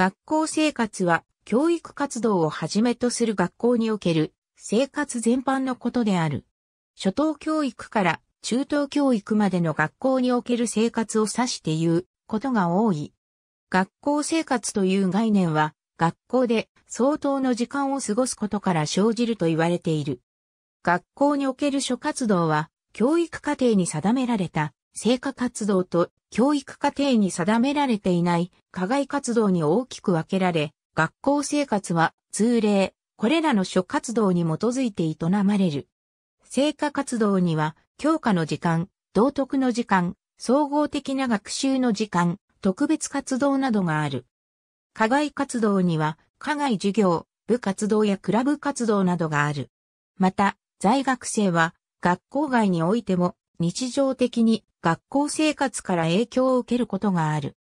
学校生活は教育活動をはじめとする学校における生活全般のことである。初等教育から中等教育までの学校における生活を指して言うことが多い。学校生活という概念は学校で相当の時間を過ごすことから生じると言われている。学校における諸活動は教育課程に定められた成果活動と教育課程に定められていない課外活動に大きく分けられ、学校生活は通例、これらの諸活動に基づいて営まれる。成果活動には、教科の時間、道徳の時間、総合的な学習の時間、特別活動などがある。課外活動には、課外授業、部活動やクラブ活動などがある。また、在学生は、学校外においても、日常的に学校生活から影響を受けることがある。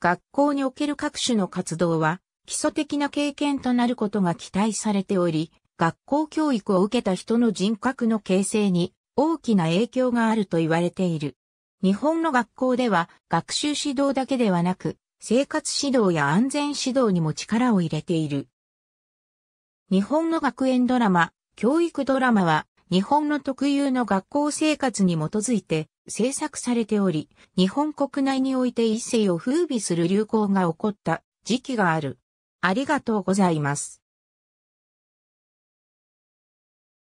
学校における各種の活動は、基礎的な経験となることが期待されており、学校教育を受けた人の人格の形成に大きな影響があると言われている。日本の学校では学習指導だけではなく、生活指導や安全指導にも力を入れている。日本の学園ドラマ、教育ドラマは、日本の特有の学校生活に基づいて、制作されており、日本国内において異性を風靡する流行が起こった時期がある。ありがとうございます。